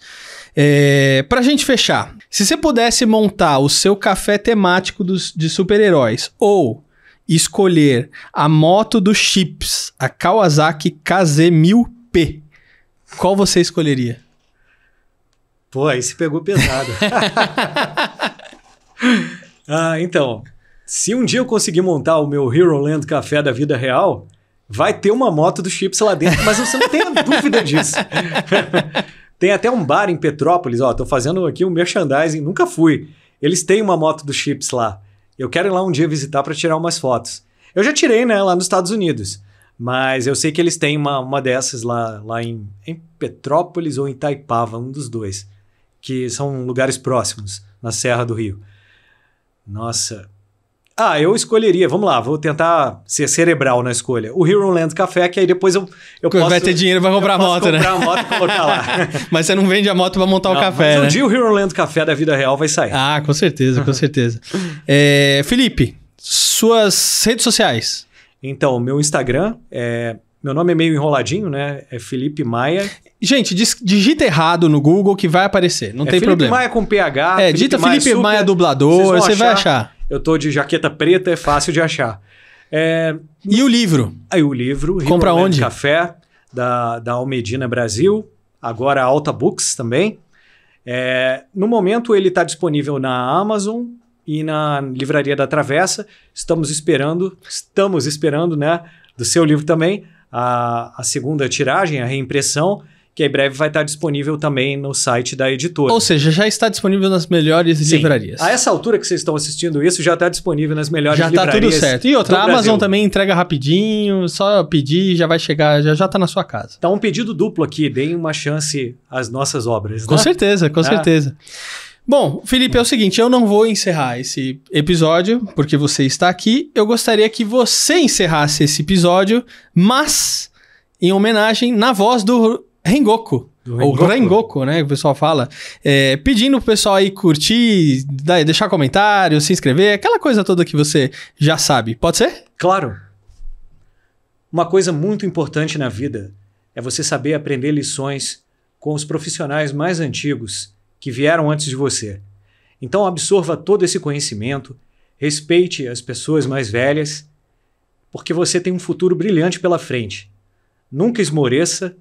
É, pra gente fechar, se você pudesse montar o seu café temático dos, de super-heróis ou escolher a moto do Chips, a Kawasaki KZ1000P, qual você escolheria? Pô, aí se pegou pesado. [laughs] [laughs] ah, então, se um dia eu conseguir montar o meu Hero Land Café da vida real, vai ter uma moto do Chips lá dentro, mas você não tem [laughs] dúvida disso. [laughs] tem até um bar em Petrópolis, ó, tô fazendo aqui um merchandising, nunca fui. Eles têm uma moto do Chips lá. Eu quero ir lá um dia visitar para tirar umas fotos. Eu já tirei, né, lá nos Estados Unidos. Mas eu sei que eles têm uma, uma dessas lá, lá em, em Petrópolis ou em Itaipava, um dos dois. Que são lugares próximos, na Serra do Rio. Nossa, ah, eu escolheria, vamos lá, vou tentar ser cerebral na escolha. O Hero Land Café, que aí depois eu, eu posso... Vai ter dinheiro, vai comprar a moto, comprar né? comprar a moto e colocar lá. [laughs] mas você não vende a moto para montar não, o café, né? um dia o Hero Land Café da vida real vai sair. Ah, com certeza, com certeza. É, Felipe, suas redes sociais. Então, meu Instagram é... Meu nome é meio enroladinho, né? É Felipe Maia. Gente, digita errado no Google que vai aparecer, não é tem Felipe problema. Felipe Maia com PH. É, Felipe digita Felipe Maia, Maia dublador, você vai achar. Eu tô de jaqueta preta, é fácil de achar. É... E o livro? Aí ah, o livro, Compra onde? Café, da, da Almedina Brasil, agora Alta Books também. É... no momento ele está disponível na Amazon e na Livraria da Travessa. Estamos esperando, estamos esperando, né, do seu livro também, a, a segunda tiragem, a reimpressão que em breve vai estar disponível também no site da editora. Ou seja, já está disponível nas melhores Sim. livrarias. A essa altura que vocês estão assistindo isso, já está disponível nas melhores já tá livrarias. Já está tudo certo. E outra, a Amazon Brasil. também entrega rapidinho, só pedir, já vai chegar, já já está na sua casa. Então, um pedido duplo aqui, deem uma chance às nossas obras. Com né? certeza, com ah. certeza. Bom, Felipe, é o seguinte, eu não vou encerrar esse episódio, porque você está aqui. Eu gostaria que você encerrasse esse episódio, mas em homenagem na voz do Rengoku. Ou Rengoku, né? Que o pessoal fala. É, pedindo pro pessoal aí curtir, deixar comentário, se inscrever, aquela coisa toda que você já sabe. Pode ser? Claro. Uma coisa muito importante na vida é você saber aprender lições com os profissionais mais antigos que vieram antes de você. Então absorva todo esse conhecimento, respeite as pessoas mais velhas, porque você tem um futuro brilhante pela frente. Nunca esmoreça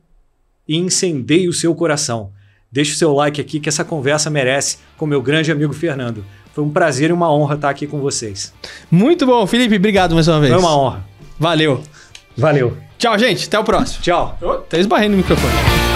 e incendeie o seu coração. Deixe o seu like aqui que essa conversa merece com meu grande amigo Fernando. Foi um prazer e uma honra estar aqui com vocês. Muito bom, Felipe. Obrigado mais uma vez. Foi uma honra. Valeu. Valeu. Tchau, gente. Até o próximo. Tchau. Oh, tá esbarrando no microfone.